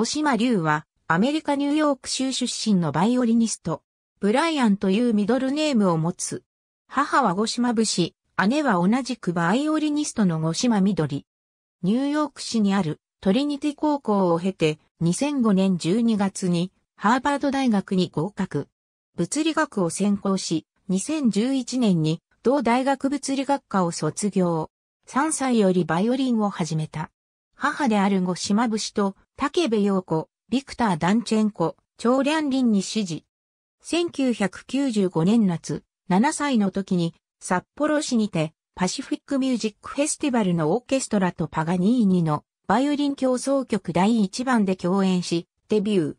五島竜は、アメリカ・ニューヨーク州出身のバイオリニスト、ブライアンというミドルネームを持つ。母は五島武士、姉は同じくバイオリニストの五島緑。ニューヨーク市にあるトリニティ高校を経て、2005年12月にハーバード大学に合格。物理学を専攻し、2011年に同大学物理学科を卒業。3歳よりバイオリンを始めた。母である後島節と、竹部陽子、ビクター・ダンチェンコ、長良林に指示。1995年夏、7歳の時に、札幌市にて、パシフィックミュージックフェスティバルのオーケストラとパガニーニのバイオリン競争曲第1番で共演し、デビュー。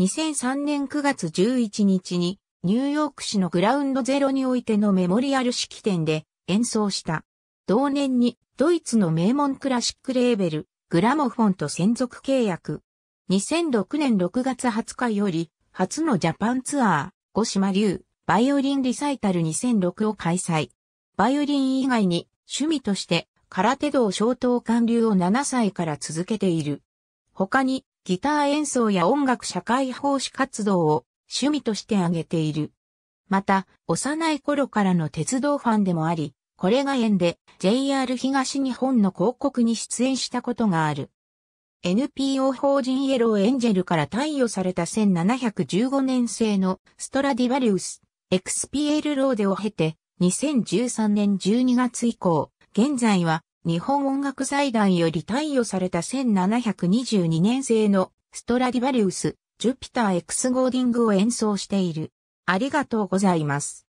2003年9月11日に、ニューヨーク市のグラウンドゼロにおいてのメモリアル式典で演奏した。同年に、ドイツの名門クラシックレーベル、グラモフォンと専属契約。2006年6月20日より、初のジャパンツアー、五島流、バイオリンリサイタル2006を開催。バイオリン以外に、趣味として、空手道小刀貫流を7歳から続けている。他に、ギター演奏や音楽社会奉仕活動を趣味として挙げている。また、幼い頃からの鉄道ファンでもあり、これが縁で JR 東日本の広告に出演したことがある。NPO 法人イエローエンジェルから貸与された1715年製のストラディバリウス XPL ローデを経て2013年12月以降、現在は日本音楽財団より貸与された1722年製のストラディバリウスジュピター X ゴーディングを演奏している。ありがとうございます。